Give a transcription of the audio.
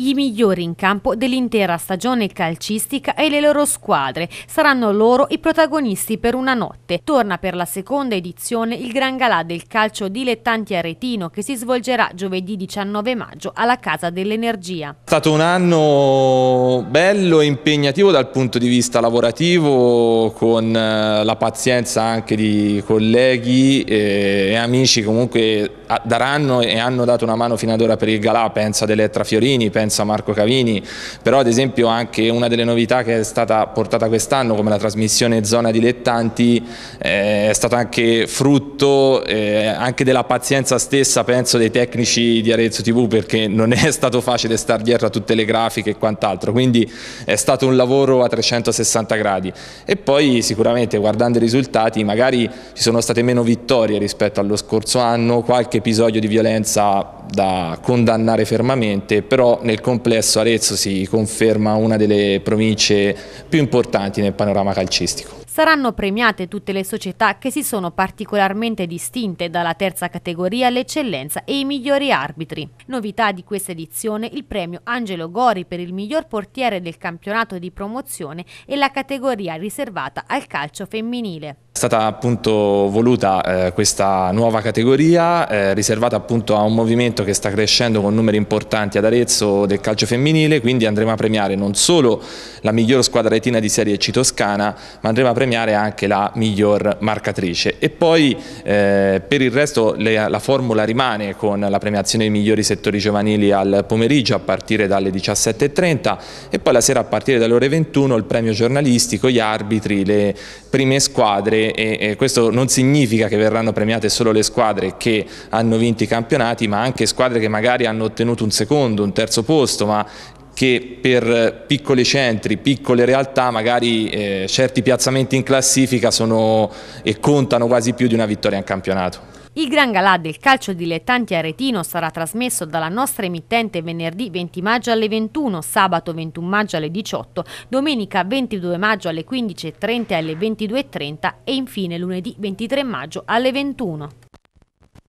i migliori in campo dell'intera stagione calcistica e le loro squadre. Saranno loro i protagonisti per una notte. Torna per la seconda edizione il Gran Galà del calcio dilettanti aretino che si svolgerà giovedì 19 maggio alla Casa dell'Energia. È stato un anno bello e impegnativo dal punto di vista lavorativo con eh, la pazienza anche di colleghi e amici comunque eh, daranno e hanno dato una mano fino ad ora per il Galà, Pensa ad Elettra Fiorini, pensa penso a Marco Cavini, però ad esempio anche una delle novità che è stata portata quest'anno come la trasmissione Zona Dilettanti eh, è stata anche frutto eh, anche della pazienza stessa penso dei tecnici di Arezzo TV perché non è stato facile star dietro a tutte le grafiche e quant'altro, quindi è stato un lavoro a 360 gradi e poi sicuramente guardando i risultati magari ci sono state meno vittorie rispetto allo scorso anno, qualche episodio di violenza da condannare fermamente, però nel complesso Arezzo si conferma una delle province più importanti nel panorama calcistico. Saranno premiate tutte le società che si sono particolarmente distinte dalla terza categoria, l'eccellenza e i migliori arbitri. Novità di questa edizione il premio Angelo Gori per il miglior portiere del campionato di promozione e la categoria riservata al calcio femminile stata appunto voluta eh, questa nuova categoria eh, riservata appunto a un movimento che sta crescendo con numeri importanti ad Arezzo del calcio femminile, quindi andremo a premiare non solo la miglior squadra retina di Serie C Toscana, ma andremo a premiare anche la miglior marcatrice. E poi eh, per il resto le, la formula rimane con la premiazione dei migliori settori giovanili al pomeriggio a partire dalle 17.30 e poi la sera a partire dalle ore 21 il premio giornalistico, gli arbitri, le prime squadre e, e, questo non significa che verranno premiate solo le squadre che hanno vinto i campionati, ma anche squadre che magari hanno ottenuto un secondo, un terzo posto, ma che per piccoli centri, piccole realtà, magari eh, certi piazzamenti in classifica sono, e contano quasi più di una vittoria in campionato. Il Gran Galà del calcio dilettanti aretino sarà trasmesso dalla nostra emittente venerdì 20 maggio alle 21, sabato 21 maggio alle 18, domenica 22 maggio alle 15.30 e alle 22.30 e infine lunedì 23 maggio alle 21.